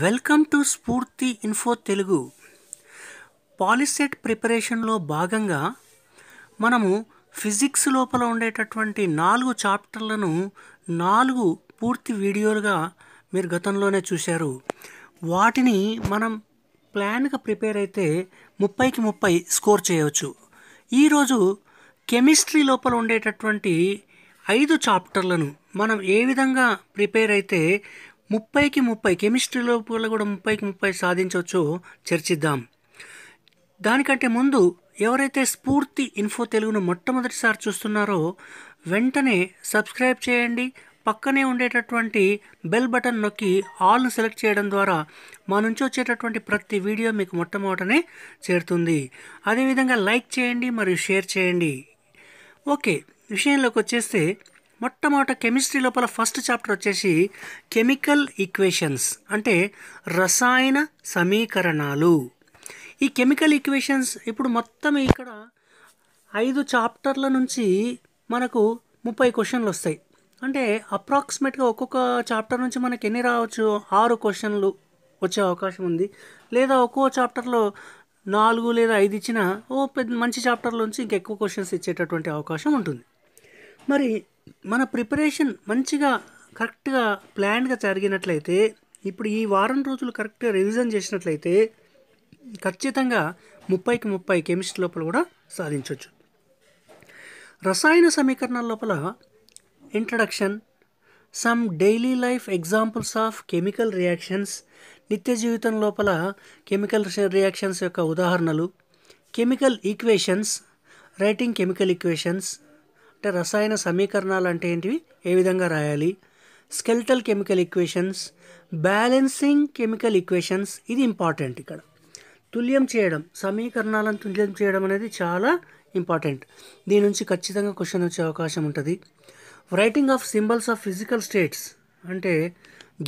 welcome to Spoorthi Info Telugu Polycet ప్రిపరేషన్లో భాగంగా మనము ఫిజిక్స్ లోపల ఉండేటటువంటి నాలుగు చాప్టర్లను నాలుగు పూర్తి వీడియోలుగా మీరు గతంలోనే చూశారు వాటిని మనం ప్లాన్గా ప్రిపేర్ అయితే ముప్పైకి ముప్పై స్కోర్ చేయవచ్చు ఈరోజు కెమిస్ట్రీ లోపల ఉండేటటువంటి ఐదు చాప్టర్లను మనం ఏ విధంగా ప్రిపేర్ అయితే ముప్పైకి ముప్పై కెమిస్ట్రీలో కూడా ముప్పైకి ముప్పై సాధించవచ్చు చర్చిద్దాం దానికంటే ముందు ఎవరైతే స్ఫూర్తి ఇన్ఫో తెలుగును మొట్టమొదటిసారి చూస్తున్నారో వెంటనే సబ్స్క్రైబ్ చేయండి పక్కనే ఉండేటటువంటి బెల్ బటన్ నొక్కి ఆల్ను సెలెక్ట్ చేయడం ద్వారా మా నుంచి వచ్చేటటువంటి ప్రతి వీడియో మీకు మొట్టమొదటనే చేరుతుంది అదేవిధంగా లైక్ చేయండి మరియు షేర్ చేయండి ఓకే విషయంలోకి వచ్చేస్తే మొట్టమొదట కెమిస్ట్రీ లోపల ఫస్ట్ చాప్టర్ వచ్చేసి కెమికల్ ఈక్వేషన్స్ అంటే రసాయన సమీకరణాలు ఈ కెమికల్ ఈక్వేషన్స్ ఇప్పుడు మొత్తం ఇక్కడ ఐదు చాప్టర్ల నుంచి మనకు ముప్పై క్వశ్చన్లు వస్తాయి అంటే అప్రాక్సిమేట్గా ఒక్కొక్క చాప్టర్ నుంచి మనకి ఎన్ని రావచ్చు ఆరు క్వశ్చన్లు వచ్చే అవకాశం ఉంది లేదా ఒక్కో చాప్టర్లో నాలుగు లేదా ఐదు ఇచ్చిన ఓ పెద్ద మంచి చాప్టర్లోంచి ఇంకెక్కువ క్వశ్చన్స్ ఇచ్చేటటువంటి అవకాశం ఉంటుంది మరి మన ప్రిపరేషన్ మంచిగా కరెక్ట్గా ప్లాన్గా జరిగినట్లయితే ఇప్పుడు ఈ వారం రోజులు కరెక్ట్గా రివిజన్ చేసినట్లయితే ఖచ్చితంగా ముప్పైకి ముప్పై కెమిస్ట్రీ లోపల కూడా సాధించవచ్చు రసాయన సమీకరణాల లోపల introduction some daily life examples of chemical reactions నిత్య జీవితం లోపల కెమికల్ రియాక్షన్స్ యొక్క ఉదాహరణలు chemical equations writing chemical equations అంటే రసాయన సమీకరణాలు అంటే ఏంటివి ఏ విధంగా రాయాలి skeletal chemical equations balancing chemical equations ఇది ఇంపార్టెంట్ ఇక్కడ తుల్యం చేయడం సమీకరణాలను తుల్యం చేయడం అనేది చాలా ఇంపార్టెంట్ దీని నుంచి ఖచ్చితంగా క్వశ్చన్ వచ్చే అవకాశం ఉంటుంది writing of symbols of physical states అంటే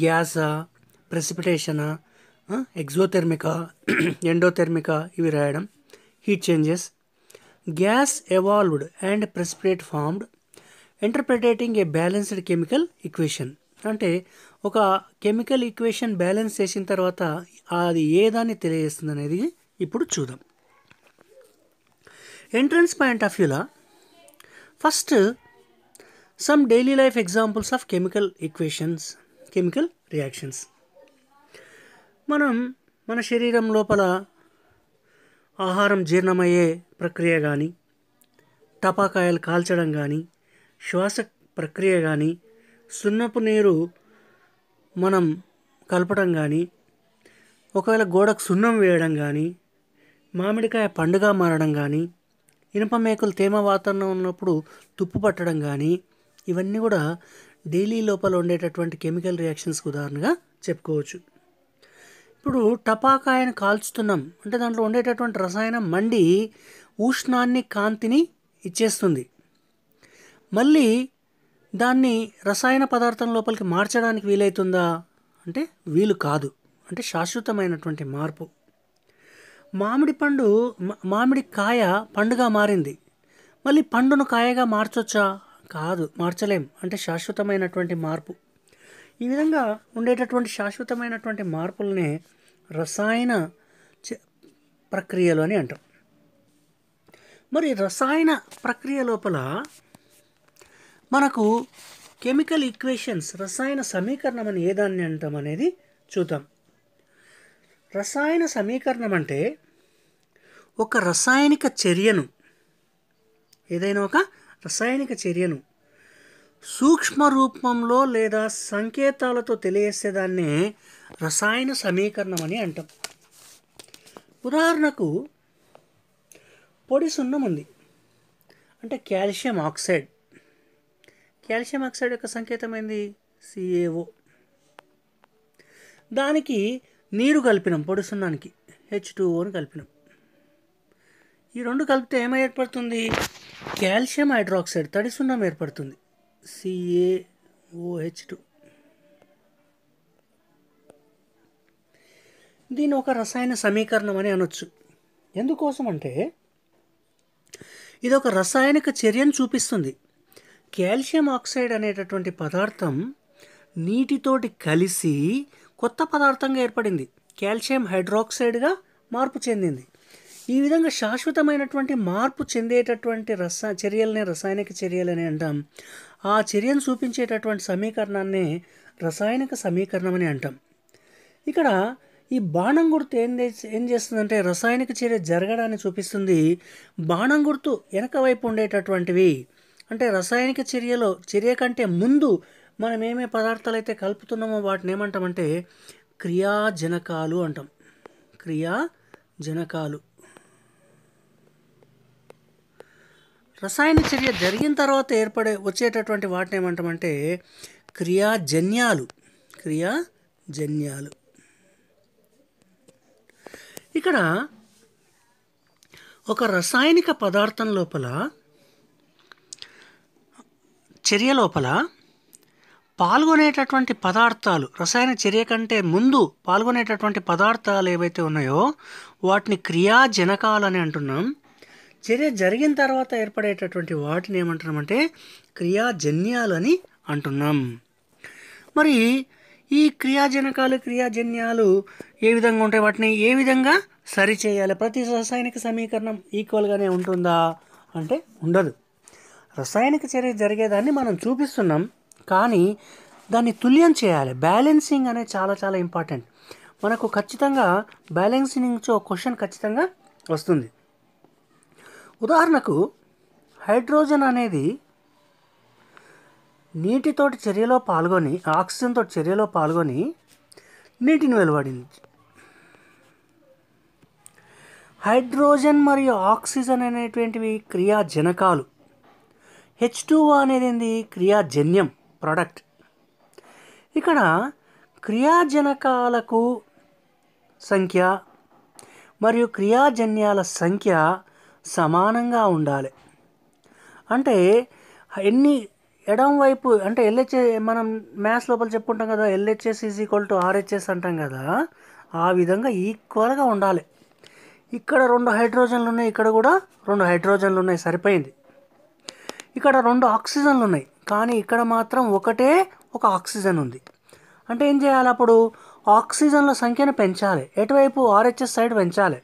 గ్యాసా ప్రెసిపిటేషనా ఎగ్జోథెర్మికా ఎండోథెర్మికా ఇవి రాయడం heat changes gas evolved and precipitate formed interpreting a balanced chemical equation అంటే ఒక కెమికల్ ఈక్వేషన్ బ్యాలెన్స్ చేసిన తర్వాత అది ఏదాన్ని తెలియజేస్తుంది అనేది ఇప్పుడు చూద్దాం ఎంట్రన్స్ పాయింట్ ఆఫ్ వ్యూలా first some daily life examples of chemical equations chemical reactions మనం మన శరీరం లోపల ఆహారం జీర్ణమయ్యే ప్రక్రియ కానీ టపాకాయలు కాల్చడం కానీ శ్వాస ప్రక్రియ కానీ సున్నపు నీరు మనం కలపడం కానీ ఒకవేళ గోడకు సున్నం వేయడం కానీ మామిడికాయ పండుగ మారడం కానీ ఇనుప మేకలు తేమ వాతావరణం ఉన్నప్పుడు తుప్పు పట్టడం కానీ ఇవన్నీ కూడా డైలీ లోపల ఉండేటటువంటి కెమికల్ రియాక్షన్స్కి ఉదాహరణగా చెప్పుకోవచ్చు ఇప్పుడు టపాకాయను కాల్చుతున్నాం అంటే దాంట్లో ఉండేటటువంటి రసాయనం మండి ఉష్ణాన్ని కాంతిని ఇచ్చేస్తుంది మళ్ళీ దాన్ని రసాయన పదార్థం లోపలికి మార్చడానికి వీలవుతుందా అంటే వీలు కాదు అంటే శాశ్వతమైనటువంటి మార్పు మామిడి పండు మామిడి కాయ పండుగా మారింది మళ్ళీ పండును కాయగా మార్చొచ్చా కాదు మార్చలేం అంటే శాశ్వతమైనటువంటి మార్పు ఈ విధంగా ఉండేటటువంటి శాశ్వతమైనటువంటి మార్పుల్నే రసాయన ప్రక్రియలు అని అంటాం మరి రసాయన ప్రక్రియ లోపల మనకు కెమికల్ ఈక్వేషన్స్ రసాయన సమీకరణం అని ఏదాన్ని అంటాం అనేది చూద్దాం రసాయన సమీకరణం అంటే ఒక రసాయనిక చర్యను ఏదైనా ఒక రసాయనిక చర్యను సూక్ష్మ రూపంలో లేదా సంకేతాలతో తెలియజేసేదాన్నే రసాయన సమీకరణం అని అంటాం ఉదాహరణకు పొడి సున్నం ఉంది అంటే కాల్షియం ఆక్సైడ్ కాల్షియం ఆక్సైడ్ యొక్క సంకేతం ఏంది సిఏఓ దానికి నీరు కలిపినాం పొడి సున్నానికి హెచ్ టూఓని కలిపినాం ఈ రెండు కలిపితే ఏమై ఏర్పడుతుంది కాల్షియం హైడ్రాక్సైడ్ తడి సున్నం ఏర్పడుతుంది సిఏఓహెచ్ టూ దీని ఒక రసాయన సమీకరణం అని అనొచ్చు ఎందుకోసం అంటే ఇది ఒక రసాయనిక చర్యను చూపిస్తుంది కాల్షియం ఆక్సైడ్ అనేటటువంటి పదార్థం నీటితోటి కలిసి కొత్త పదార్థంగా ఏర్పడింది కాల్షియం హైడ్రాక్సైడ్గా మార్పు చెందింది ఈ విధంగా శాశ్వతమైనటువంటి మార్పు చెందేటటువంటి రస చర్యలనే రసాయనిక చర్యలని అంటాం ఆ చర్యను చూపించేటటువంటి సమీకరణాన్ని రసాయనిక సమీకరణం అని అంటాం ఇక్కడ ఈ బాణం గుర్తు ఏం ఏం చేస్తుందంటే రసాయనిక చర్య జరగడాన్ని చూపిస్తుంది బాణం గుర్తు వెనక వైపు ఉండేటటువంటివి అంటే రసాయనిక చర్యలో చర్య కంటే ముందు మనం ఏమే పదార్థాలు అయితే కలుపుతున్నామో వాటిని ఏమంటామంటే క్రియాజనకాలు అంటాం క్రియా జనకాలు రసాయన చర్య జరిగిన తర్వాత ఏర్పడే వచ్చేటటువంటి వాటిని ఏమంటామంటే క్రియాజన్యాలు క్రియాజన్యాలు ఇక్కడ ఒక రసాయనిక పదార్థం లోపల చర్య లోపల పాల్గొనేటటువంటి పదార్థాలు రసాయన చర్య కంటే ముందు పాల్గొనేటటువంటి పదార్థాలు ఏవైతే ఉన్నాయో వాటిని అని అంటున్నాం చర్య జరిగిన తర్వాత ఏర్పడేటటువంటి వాటిని ఏమంటున్నామంటే క్రియాజన్యాలు అని అంటున్నాం మరి ఈ క్రియాజనకాలు క్రియాజన్యాలు ఏ విధంగా ఉంటాయి వాటిని ఏ విధంగా సరిచేయాలి ప్రతి రసాయనిక సమీకరణం ఈక్వల్గానే ఉంటుందా అంటే ఉండదు రసాయనిక చర్య జరిగేదాన్ని మనం చూపిస్తున్నాం కానీ దాన్ని తుల్యం చేయాలి బ్యాలెన్సింగ్ అనేది చాలా చాలా ఇంపార్టెంట్ మనకు ఖచ్చితంగా బ్యాలెన్సింగ్ నుంచి ఒక క్వశ్చన్ ఖచ్చితంగా వస్తుంది ఉదాహరణకు హైడ్రోజన్ అనేది నీటితోటి చర్యలో పాల్గొని ఆక్సిజన్తో చర్యలో పాల్గొని నీటిని వెలువడింది హైడ్రోజన్ మరియు ఆక్సిజన్ అనేటువంటివి క్రియాజనకాలు హెచ్ టూ అనేది ఏంది క్రియాజన్యం ప్రోడక్ట్ ఇక్కడ క్రియాజనకాలకు సంఖ్య మరియు క్రియాజన్యాల సంఖ్య సమానంగా ఉండాలి అంటే ఎన్ని ఎడం వైపు అంటే ఎల్హెచ్ మనం మ్యాథ్స్ లోపల చెప్పుకుంటాం కదా LHS is equal to RHS అంటాం కదా ఆ విధంగా ఈక్వల్గా ఉండాలి ఇక్కడ రెండు హైడ్రోజన్లు ఉన్నాయి ఇక్కడ కూడా రెండు హైడ్రోజన్లు ఉన్నాయి సరిపోయింది ఇక్కడ రెండు ఆక్సిజన్లు ఉన్నాయి కానీ ఇక్కడ మాత్రం ఒకటే ఒక ఆక్సిజన్ ఉంది అంటే ఏం చేయాలి అప్పుడు ఆక్సిజన్ల సంఖ్యను పెంచాలి ఎటువైపు ఆర్హెచ్ఎస్ సైడ్ పెంచాలి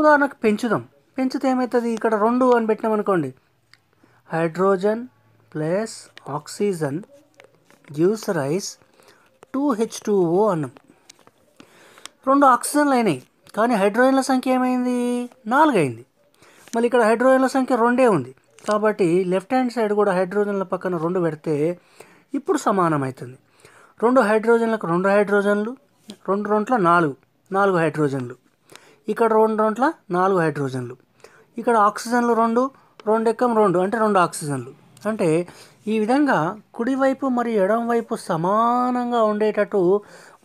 ఉదాహరణకు పెంచుదాం పెంచితే ఏమవుతుంది ఇక్కడ రెండు అని పెట్టినాం అనుకోండి hydrogen plus oxygen gives rise two H two O అన్నం రెండు ఆక్సిజన్లు అయినాయి కానీ హైడ్రోజన్ల సంఖ్య ఏమైంది నాలుగైంది మళ్ళీ ఇక్కడ హైడ్రోజన్ల సంఖ్య రెండే ఉంది కాబట్టి లెఫ్ట్ హ్యాండ్ సైడ్ కూడా హైడ్రోజన్ల పక్కన రెండు పెడితే ఇప్పుడు సమానమవుతుంది రెండు హైడ్రోజన్లకు రెండు హైడ్రోజన్లు రెండు రొంట్ల నాలుగు నాలుగు హైడ్రోజన్లు ఇక్కడ రెండు రొంట్ల నాలుగు హైడ్రోజన్లు ఇక్కడ ఆక్సిజన్లు రెండు రెండు ఎక్కం రెండు అంటే రెండు ఆక్సిజన్లు అంటే ఈ విధంగా కుడివైపు మరియు ఎడం వైపు సమానంగా ఉండేటట్టు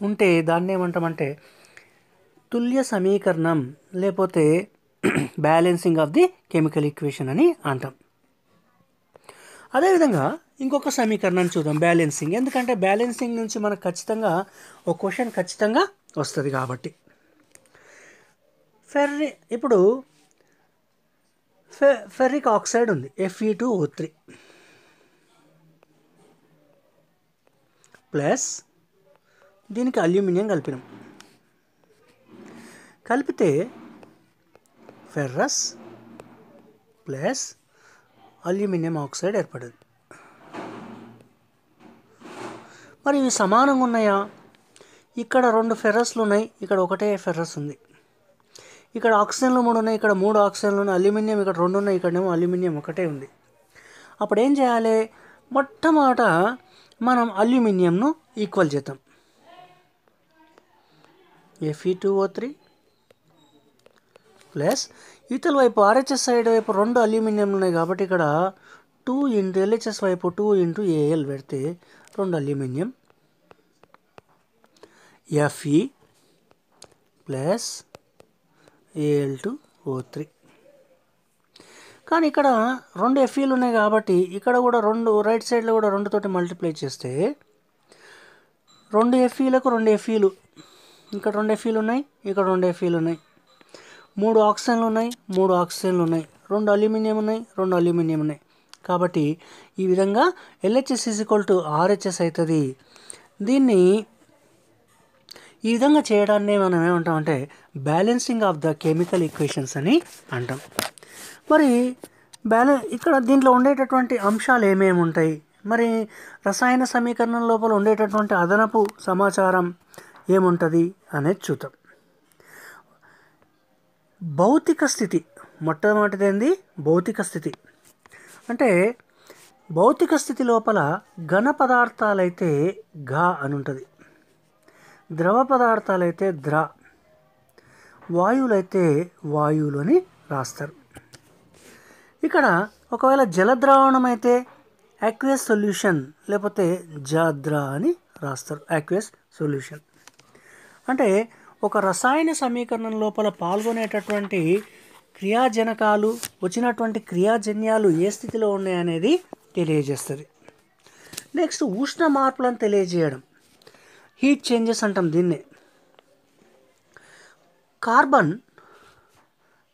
ఉంటే దాన్ని ఏమంటామంటే తుల్య సమీకరణం లేకపోతే balancing of the chemical equation అని అంటాం అదేవిధంగా ఇంకొక సమీకరణాన్ని చూద్దాం బ్యాలెన్సింగ్ ఎందుకంటే బ్యాలెన్సింగ్ నుంచి మనకు ఖచ్చితంగా ఒక క్వశ్చన్ ఖచ్చితంగా వస్తుంది కాబట్టి ఫెర్రి ఇప్పుడు ఫె ఫెర్రిక్ ఆక్సైడ్ ఉంది F E two O three plus దీనికి అల్యూమినియం కలిపినాం కలిపితే ఫెర్రస్ ప్లస్ అల్యూమినియం ఆక్సైడ్ ఏర్పడదు మరి ఇవి సమానంగా ఉన్నాయా ఇక్కడ రెండు ఫెర్రస్లు ఉన్నాయి ఇక్కడ ఒకటే ఫెర్రస్ ఉంది ఇక్కడ ఆక్సిజన్లు మూడు ఉన్నాయి ఇక్కడ మూడు ఆక్సిజన్లు ఉన్నాయి అల్యూమినియం ఇక్కడ రెండు ఉన్నాయి ఇక్కడేమో అల్యూమినియం ఒకటే ఉంది అప్పుడు ఏం చేయాలి మొట్టమొదట మనం అల్యూమినియంను ఈక్వల్ చేద్దాం F E two O three plus ఇతల వైపు ఆర్హెచ్ఎస్ సైడ్ వైపు రెండు అల్యూమినియంలు ఉన్నాయి కాబట్టి ఇక్కడ టూ ఇంటూ ఎల్హెచ్ఎస్ వైపు టూ ఇంటూ ఏఎల్ పెడితే రెండు aluminium F E plus A L two O three కానీ ఇక్కడ రెండు ఎఫ్ఈలు ఉన్నాయి కాబట్టి ఇక్కడ కూడా రెండు రైట్ సైడ్లో కూడా రెండు తోటి మల్టిప్లై చేస్తే రెండు ఎఫ్ఈలకు రెండు ఎఫ్ఈలు ఇక్కడ రెండు ఎఫ్ఈలు ఉన్నాయి ఇక్కడ రెండు ఎఫ్ఈలు ఉన్నాయి మూడు ఆక్సిజన్లు ఉన్నాయి మూడు ఆక్సిజన్లు ఉన్నాయి రెండు అల్యూమినియం ఉన్నాయి రెండు అల్యూమినియం ఉన్నాయి కాబట్టి ఈ విధంగా LHS is equal to RHS అవుతుంది దీన్ని ఈ విధంగా చేయడాన్ని మనం ఏమంటామంటే balancing of the chemical equations అని అంటాం మరి బ్యాలెన్ ఇక్కడ దీంట్లో ఉండేటటువంటి అంశాలు ఏమేమి ఉంటాయి మరి రసాయన సమీకరణం లోపల ఉండేటటువంటి అదనపు సమాచారం ఏముంటుంది అనేది చూద్దాం భౌతిక స్థితి మొట్టమొదటిదేంది భౌతిక స్థితి అంటే భౌతిక స్థితి లోపల ఘన పదార్థాలైతే ఘా అని ఉంటుంది ద్రవ పదార్థాలైతే ద్ర వాయువులైతే వాయువులు అని రాస్తారు ఇక్కడ ఒకవేళ జలద్రావణం అయితే యాక్వియస్ సొల్యూషన్ లేకపోతే జాద్ర అని రాస్తారు యాక్వియస్ సొల్యూషన్ అంటే ఒక రసాయన సమీకరణం లోపల పాల్గొనేటటువంటి క్రియాజనకాలు వచ్చినటువంటి క్రియాజన్యాలు ఏ స్థితిలో ఉన్నాయనేది తెలియజేస్తుంది నెక్స్ట్ ఉష్ణ మార్పులను తెలియజేయడం హీట్ చేంజెస్ అంటాం దీన్నే carbon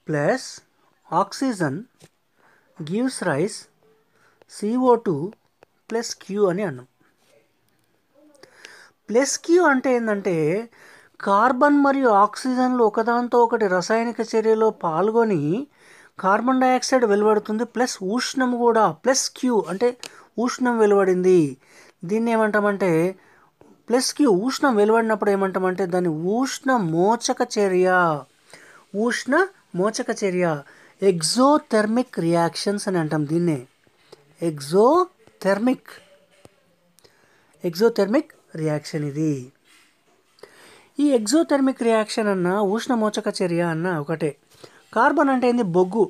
plus oxygen gives rise C O two plus Q అని అన్నాం ప్లస్ క్యూ అంటే ఏంటంటే కార్బన్ మరియు ఆక్సిజన్లు ఒకదాంతో ఒకటి రసాయనిక చర్యలో పాల్గొని కార్బన్ డైఆక్సైడ్ వెలువడుతుంది ప్లస్ ఉష్ణం కూడా ప్లస్ క్యూ అంటే ఉష్ణం వెలువడింది దీన్ని ఏమంటామంటే ప్లస్కి ఉష్ణం వెలువడినప్పుడు ఏమంటామంటే దాన్ని ఉష్ణ మోచక చర్య ఉష్ణ మోచక చర్య ఎగ్జోథెర్మిక్ రియాక్షన్స్ అని అంటాం దీన్నే ఎగ్జోథెర్మిక్ ఎగ్జోథెర్మిక్ రియాక్షన్ ఇది ఈ ఎగ్జోథెర్మిక్ రియాక్షన్ అన్న ఉష్ణమోచక చర్య అన్న ఒకటే కార్బన్ అంటే ఏంది బొగ్గు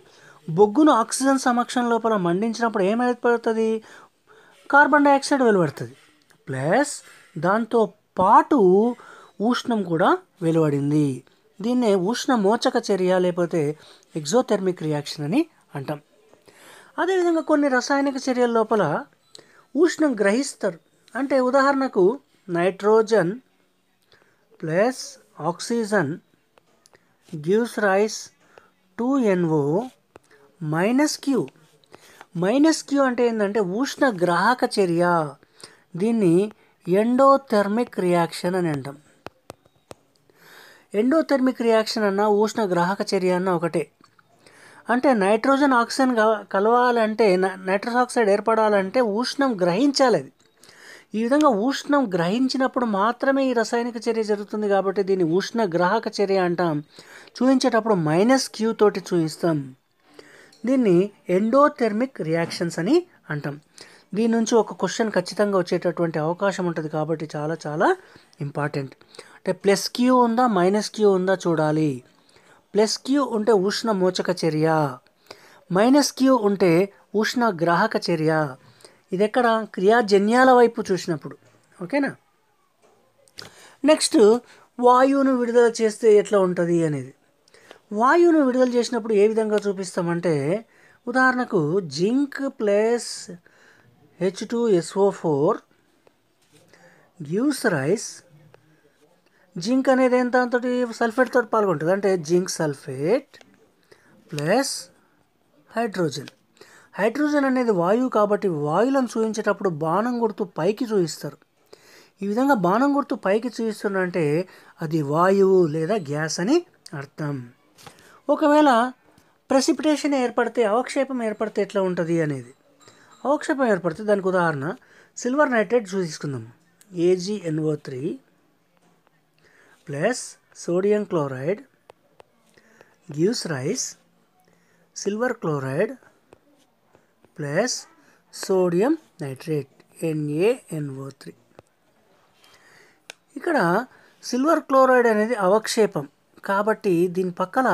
బొగ్గును ఆక్సిజన్ సమక్షం లోపల మండించినప్పుడు ఏం ఏర్పడుతుంది కార్బన్ డైఆక్సైడ్ వెలువడుతుంది ప్లస్ దాంతో పాటు ఉష్ణం కూడా వెలువడింది దీన్నే ఉష్ణ మోచక చర్య లేకపోతే ఎగ్జోథెర్మిక్ రియాక్షన్ అని అంటాం అదేవిధంగా కొన్ని రసాయనిక చర్యల లోపల ఉష్ణం గ్రహిస్తారు అంటే ఉదాహరణకు nitrogen plus oxygen gives rise two N O minus Q minus Q అంటే ఏంటంటే ఉష్ణ గ్రాహక చర్య దీన్ని ఎండోథెర్మిక్ రియాక్షన్ అని అంటాం ఎండోథెర్మిక్ రియాక్షన్ అన్న గ్రాహక చర్య అన్న ఒకటే అంటే నైట్రోజన్ ఆక్సిజన్ కలవాలంటే నైట్రోస్ ఆక్సైడ్ ఏర్పడాలంటే ఉష్ణం గ్రహించాలి అది ఈ విధంగా ఉష్ణం గ్రహించినప్పుడు మాత్రమే ఈ రసాయనిక చర్య జరుగుతుంది కాబట్టి దీన్ని ఉష్ణ గ్రాహక చర్య అంటాం చూపించేటప్పుడు మైనస్ క్యూ తోటి చూపిస్తాం దీన్ని ఎండోథెర్మిక్ రియాక్షన్స్ అని అంటాం దీని నుంచి ఒక క్వశ్చన్ ఖచ్చితంగా వచ్చేటటువంటి అవకాశం ఉంటుంది కాబట్టి చాలా చాలా ఇంపార్టెంట్ అంటే ప్లస్ క్యూ ఉందా మైనస్ క్యూ ఉందా చూడాలి ప్లస్ క్యూ ఉంటే ఉష్ణ మోచక చర్య మైనస్ క్యూ ఉంటే ఉష్ణ గ్రాహక చర్య ఇది ఎక్కడ క్రియాజన్యాల వైపు చూసినప్పుడు ఓకేనా నెక్స్ట్ వాయువును విడుదల చేస్తే ఎట్లా ఉంటుంది అనేది వాయువును విడుదల చేసినప్పుడు ఏ విధంగా చూపిస్తామంటే ఉదాహరణకు zinc plus H2SO4 gives rise zinc అనేది ఎంత అంతటి సల్ఫేట్ తోటి పాల్గొంటుంది అంటే zinc sulphate plus hydrogen hydrogen అనేది వాయువు కాబట్టి వాయులను చూపించేటప్పుడు బాణం గుర్తు పైకి చూపిస్తారు ఈ విధంగా బాణం గుర్తు పైకి చూపిస్తుందంటే అది వాయువు లేదా గ్యాస్ అని అర్థం ఒకవేళ ప్రెసిపిటేషన్ ఏర్పడితే అవక్షేపం ఏర్పడితే ఎట్లా ఉంటుంది అనేది అవక్షేపం ఏర్పడితే దానికి ఉదాహరణ సిల్వర్ నైట్రేట్ తీసుకుందాం A G N O three plus sodium chloride gives rise silver chloride plus sodium nitrate N A N O three ఇక్కడ సిల్వర్ క్లోరైడ్ అనేది అవక్షేపం కాబట్టి దీని పక్కన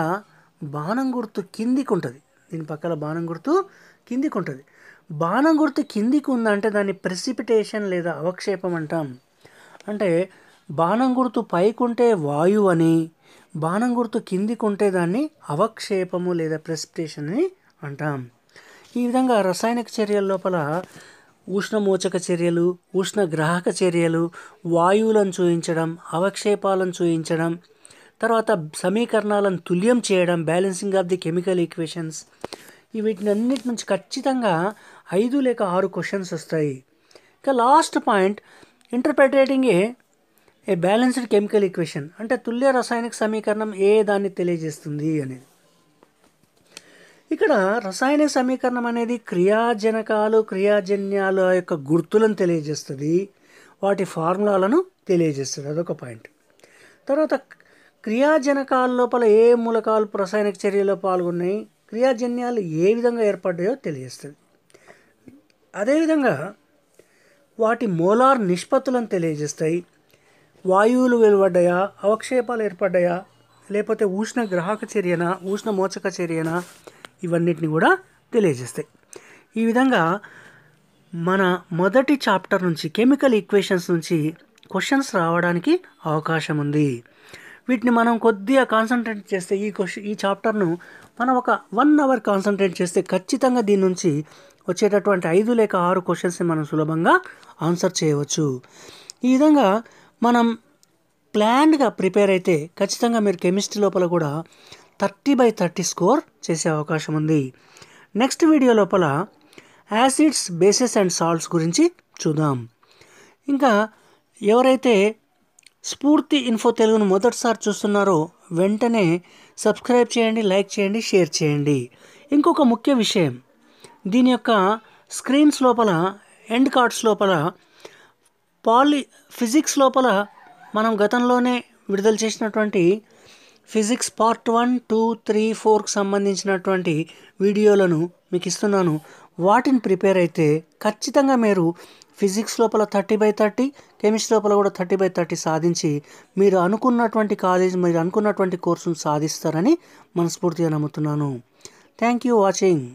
బాణం గుర్తు కిందికి ఉంటుంది దీని పక్కన బాణం గుర్తు కిందికి ఉంటుంది బాణం గుర్తు కిందికి ఉందంటే దాన్ని ప్రెసిపిటేషన్ లేదా అవక్షేపం అంటాం అంటే బాణం గుర్తు పైకుంటే వాయు అని బాణం గుర్తు కిందికి ఉంటే దాన్ని అవక్షేపము లేదా ప్రెసిపిటేషన్ అని అంటాం ఈ విధంగా రసాయనిక చర్యల లోపల ఉష్ణమోచక చర్యలు ఉష్ణగ్రాహక చర్యలు వాయువులను చూయించడం అవక్షేపాలను చూయించడం తర్వాత సమీకరణాలను తుల్యం చేయడం balancing of the chemical equations వీటిని అన్నిటి నుంచి ఖచ్చితంగా ఐదు లేక ఆరు క్వశ్చన్స్ వస్తాయి ఇక last point interpreting a a balanced chemical equation అంటే తుల్య రసాయనిక సమీకరణం ఏ దాన్ని తెలియజేస్తుంది అనేది ఇక్కడ రసాయన సమీకరణం అనేది క్రియాజనకాలు క్రియాజన్యాల యొక్క గుర్తులను తెలియజేస్తుంది వాటి ఫార్ములాలను తెలియజేస్తుంది అదొక పాయింట్ తర్వాత క్రియాజనకాల లోపల ఏ మూలకాలు రసాయనిక చర్యలో పాల్గొన్నాయి క్రియాజన్యాలు ఏ విధంగా ఏర్పడ్డాయో తెలియజేస్తుంది అదేవిధంగా వాటి మోలార్ నిష్పత్తులను తెలియజేస్తాయి వాయువులు వెలువడ్డాయా అవక్షేపాలు ఏర్పడ్డాయా లేకపోతే ఉష్ణ గ్రాహక చర్యన ఉష్ణ మోచక చర్యన ఇవన్నిటిని కూడా తెలియజేస్తాయి ఈ విధంగా మన మొదటి చాప్టర్ నుంచి కెమికల్ ఈక్వేషన్స్ నుంచి క్వశ్చన్స్ రావడానికి అవకాశం ఉంది వీటిని మనం కొద్దిగా కాన్సన్ట్రేట్ చేస్తే ఈ క్వశ్చన్ ఈ చాప్టర్ను మనం ఒక వన్ అవర్ కాన్సన్ట్రేట్ చేస్తే ఖచ్చితంగా దీని నుంచి వచ్చేటటువంటి ఐదు లేక ఆరు క్వశ్చన్స్ని మనం సులభంగా ఆన్సర్ చేయవచ్చు ఈ విధంగా మనం ప్లాన్గా ప్రిపేర్ అయితే ఖచ్చితంగా మీరు కెమిస్ట్రీ లోపల కూడా థర్టీ బై థర్టీ స్కోర్ చేసే అవకాశం ఉంది నెక్స్ట్ వీడియో లోపల యాసిడ్స్ బేసెస్ అండ్ సాల్ట్స్ గురించి చూద్దాం ఇంకా ఎవరైతే స్ఫూర్తి ఇన్ఫో తెలుగును మొదటిసారి చూస్తున్నారో వెంటనే సబ్స్క్రైబ్ చేయండి లైక్ చేయండి షేర్ చేయండి ఇంకొక ముఖ్య విషయం దీని యొక్క స్క్రీన్స్ లోపల ఎండ్ కార్డ్స్ లోపల పాలి ఫిజిక్స్ లోపల మనం గతంలోనే విడుదల చేసినటువంటి physics part one two three ఫోర్కి సంబంధించినటువంటి వీడియోలను మీకు ఇస్తున్నాను వాటిని ప్రిపేర్ అయితే ఖచ్చితంగా మీరు ఫిజిక్స్ లోపల థర్టీ బై థర్టీ కెమిస్ట్రీ లోపల కూడా థర్టీ బై థర్టీ సాధించి మీరు అనుకున్నటువంటి కాలేజ్ మీరు అనుకున్నటువంటి కోర్సును సాధిస్తారని మనస్ఫూర్తిగా నమ్ముతున్నాను థ్యాంక్ యూ వాచింగ్